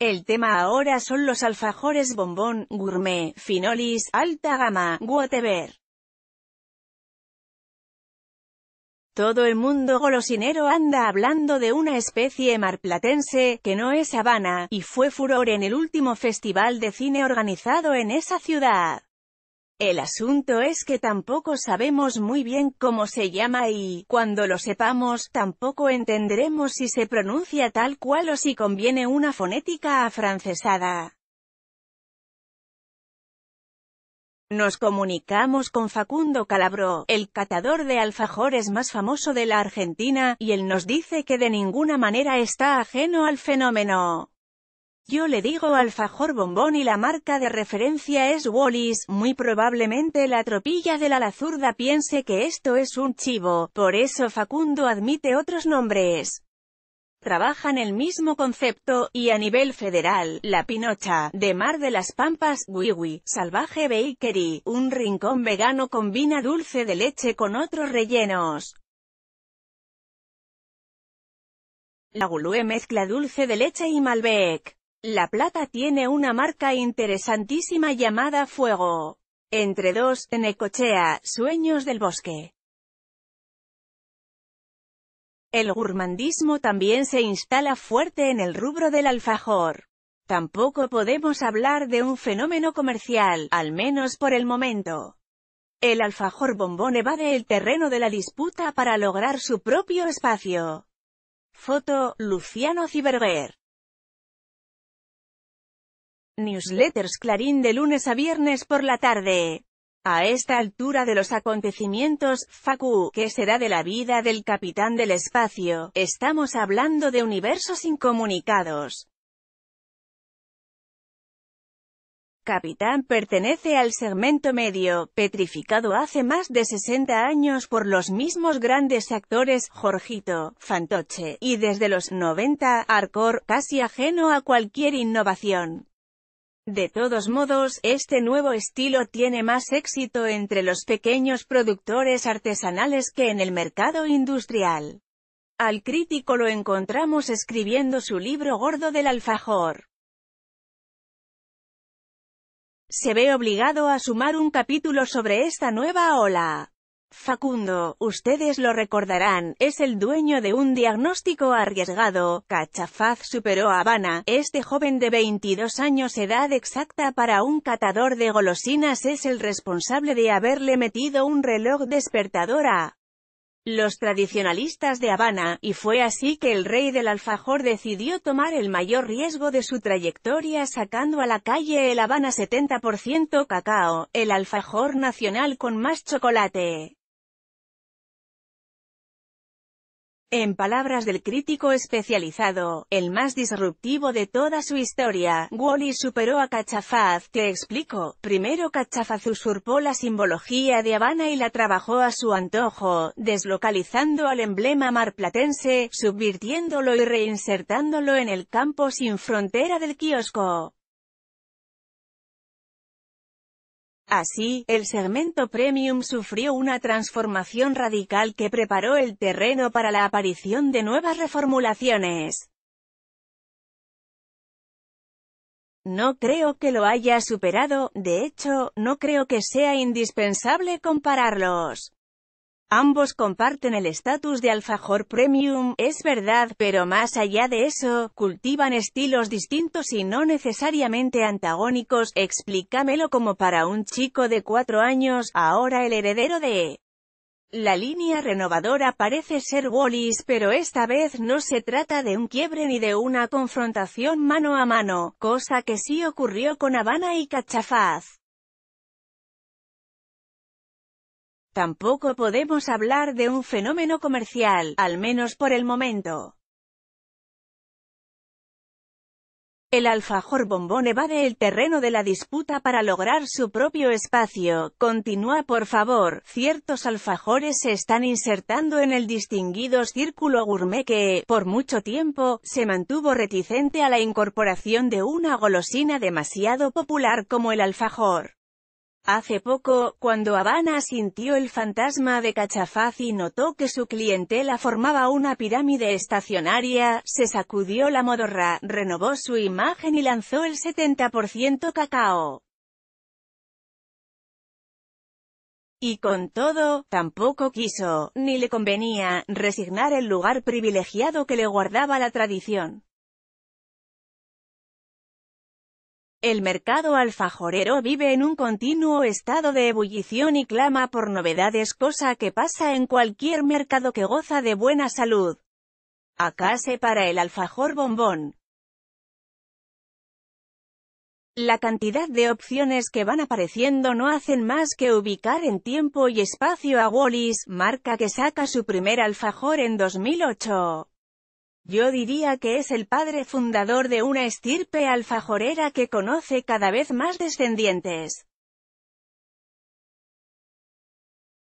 El tema ahora son los alfajores bombón, gourmet, finolis, alta gama, whatever. Todo el mundo golosinero anda hablando de una especie marplatense, que no es Habana, y fue furor en el último festival de cine organizado en esa ciudad. El asunto es que tampoco sabemos muy bien cómo se llama y, cuando lo sepamos, tampoco entenderemos si se pronuncia tal cual o si conviene una fonética afrancesada. Nos comunicamos con Facundo Calabró, el catador de alfajores más famoso de la Argentina, y él nos dice que de ninguna manera está ajeno al fenómeno. Yo le digo al fajor bombón y la marca de referencia es Wallis, muy probablemente la tropilla de la lazurda piense que esto es un chivo, por eso Facundo admite otros nombres. Trabajan el mismo concepto, y a nivel federal, La Pinocha, de Mar de las Pampas, Wiwi, Salvaje Bakery, un rincón vegano combina dulce de leche con otros rellenos. La Gulue mezcla dulce de leche y Malbec. La Plata tiene una marca interesantísima llamada Fuego. Entre dos, en Sueños del Bosque. El gourmandismo también se instala fuerte en el rubro del alfajor. Tampoco podemos hablar de un fenómeno comercial, al menos por el momento. El alfajor bombón evade el terreno de la disputa para lograr su propio espacio. Foto, Luciano Ciberger. Newsletters Clarín de lunes a viernes por la tarde. A esta altura de los acontecimientos, Facu, que será de la vida del capitán del espacio? Estamos hablando de universos incomunicados. Capitán pertenece al segmento medio, petrificado hace más de 60 años por los mismos grandes actores, Jorgito, Fantoche, y desde los 90, Arcor, casi ajeno a cualquier innovación. De todos modos, este nuevo estilo tiene más éxito entre los pequeños productores artesanales que en el mercado industrial. Al crítico lo encontramos escribiendo su libro Gordo del Alfajor. Se ve obligado a sumar un capítulo sobre esta nueva ola. Facundo, ustedes lo recordarán, es el dueño de un diagnóstico arriesgado. Cachafaz superó a Habana. Este joven de 22 años edad exacta para un catador de golosinas es el responsable de haberle metido un reloj despertador a los tradicionalistas de Habana, y fue así que el rey del alfajor decidió tomar el mayor riesgo de su trayectoria sacando a la calle el Habana 70% cacao, el alfajor nacional con más chocolate. En palabras del crítico especializado, el más disruptivo de toda su historia, Wally superó a Cachafaz, que explicó, primero Cachafaz usurpó la simbología de Habana y la trabajó a su antojo, deslocalizando al emblema marplatense, subvirtiéndolo y reinsertándolo en el campo sin frontera del kiosco. Así, el segmento premium sufrió una transformación radical que preparó el terreno para la aparición de nuevas reformulaciones. No creo que lo haya superado, de hecho, no creo que sea indispensable compararlos. Ambos comparten el estatus de alfajor premium, es verdad, pero más allá de eso, cultivan estilos distintos y no necesariamente antagónicos, explícamelo como para un chico de cuatro años, ahora el heredero de... La línea renovadora parece ser Wallis, pero esta vez no se trata de un quiebre ni de una confrontación mano a mano, cosa que sí ocurrió con Habana y Cachafaz. Tampoco podemos hablar de un fenómeno comercial, al menos por el momento. El alfajor bombón evade el terreno de la disputa para lograr su propio espacio. Continúa por favor. Ciertos alfajores se están insertando en el distinguido círculo gourmet que, por mucho tiempo, se mantuvo reticente a la incorporación de una golosina demasiado popular como el alfajor. Hace poco, cuando Habana sintió el fantasma de Cachafaz y notó que su clientela formaba una pirámide estacionaria, se sacudió la modorra, renovó su imagen y lanzó el 70% cacao. Y con todo, tampoco quiso, ni le convenía, resignar el lugar privilegiado que le guardaba la tradición. El mercado alfajorero vive en un continuo estado de ebullición y clama por novedades cosa que pasa en cualquier mercado que goza de buena salud. Acá se para el alfajor bombón. La cantidad de opciones que van apareciendo no hacen más que ubicar en tiempo y espacio a Wallis, marca que saca su primer alfajor en 2008. Yo diría que es el padre fundador de una estirpe alfajorera que conoce cada vez más descendientes.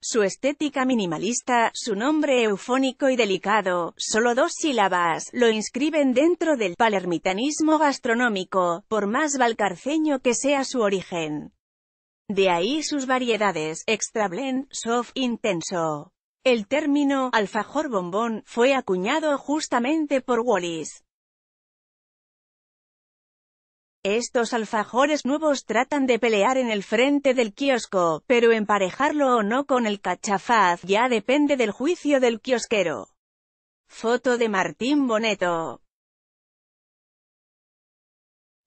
Su estética minimalista, su nombre eufónico y delicado, solo dos sílabas, lo inscriben dentro del palermitanismo gastronómico, por más valcarceño que sea su origen. De ahí sus variedades, extra blend, soft, intenso. El término alfajor bombón fue acuñado justamente por Wallis. Estos alfajores nuevos tratan de pelear en el frente del kiosco, pero emparejarlo o no con el cachafaz ya depende del juicio del kiosquero. Foto de Martín Boneto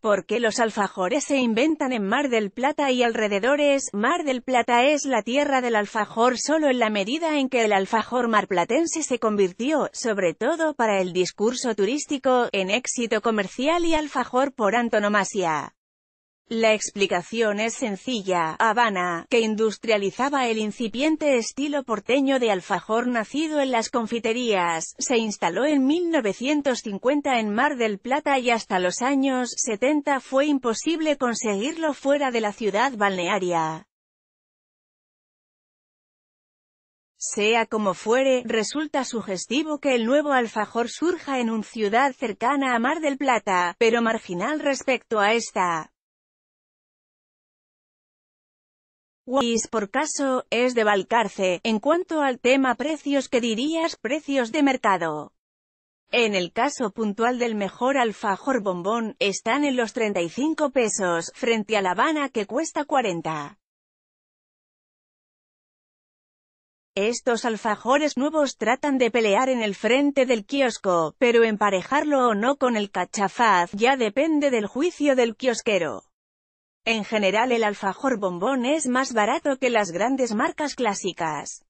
porque los alfajores se inventan en Mar del Plata y alrededores? Mar del Plata es la tierra del alfajor solo en la medida en que el alfajor marplatense se convirtió, sobre todo para el discurso turístico, en éxito comercial y alfajor por antonomasia. La explicación es sencilla, Habana, que industrializaba el incipiente estilo porteño de alfajor nacido en las confiterías, se instaló en 1950 en Mar del Plata y hasta los años 70 fue imposible conseguirlo fuera de la ciudad balnearia. Sea como fuere, resulta sugestivo que el nuevo alfajor surja en una ciudad cercana a Mar del Plata, pero marginal respecto a esta. Wise por caso, es de Valcarce. En cuanto al tema precios, que dirías? Precios de mercado. En el caso puntual del mejor alfajor bombón, están en los 35 pesos, frente a La Habana que cuesta 40. Estos alfajores nuevos tratan de pelear en el frente del kiosco, pero emparejarlo o no con el cachafaz ya depende del juicio del kiosquero. En general el alfajor bombón es más barato que las grandes marcas clásicas.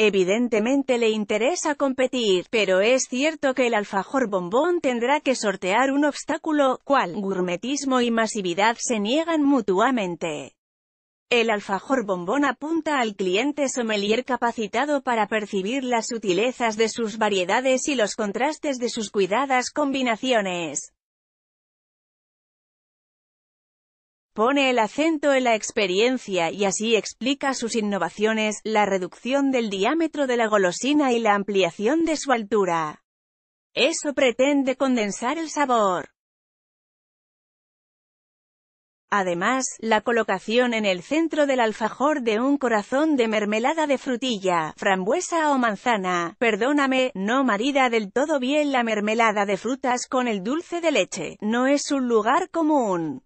Evidentemente le interesa competir, pero es cierto que el alfajor bombón tendrá que sortear un obstáculo, cual gourmetismo y masividad se niegan mutuamente. El alfajor bombón apunta al cliente sommelier capacitado para percibir las sutilezas de sus variedades y los contrastes de sus cuidadas combinaciones. pone el acento en la experiencia y así explica sus innovaciones, la reducción del diámetro de la golosina y la ampliación de su altura. Eso pretende condensar el sabor. Además, la colocación en el centro del alfajor de un corazón de mermelada de frutilla, frambuesa o manzana, perdóname, no marida del todo bien la mermelada de frutas con el dulce de leche, no es un lugar común.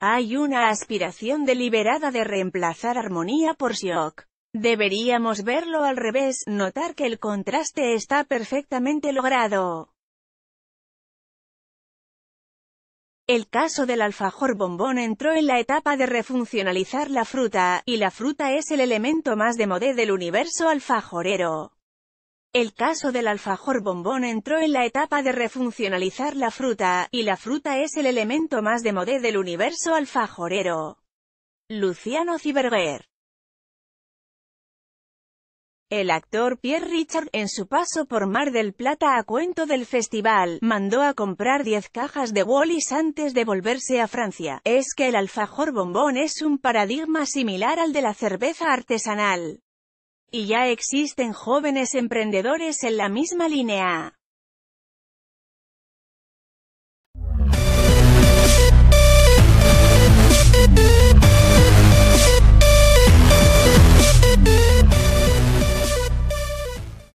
Hay una aspiración deliberada de reemplazar armonía por shock. Deberíamos verlo al revés, notar que el contraste está perfectamente logrado. El caso del alfajor bombón entró en la etapa de refuncionalizar la fruta, y la fruta es el elemento más de modé del universo alfajorero. El caso del alfajor bombón entró en la etapa de refuncionalizar la fruta, y la fruta es el elemento más de moda del universo alfajorero. Luciano Ziberger el actor Pierre Richard, en su paso por Mar del Plata a cuento del festival, mandó a comprar 10 cajas de Wallis antes de volverse a Francia. Es que el alfajor bombón es un paradigma similar al de la cerveza artesanal. Y ya existen jóvenes emprendedores en la misma línea.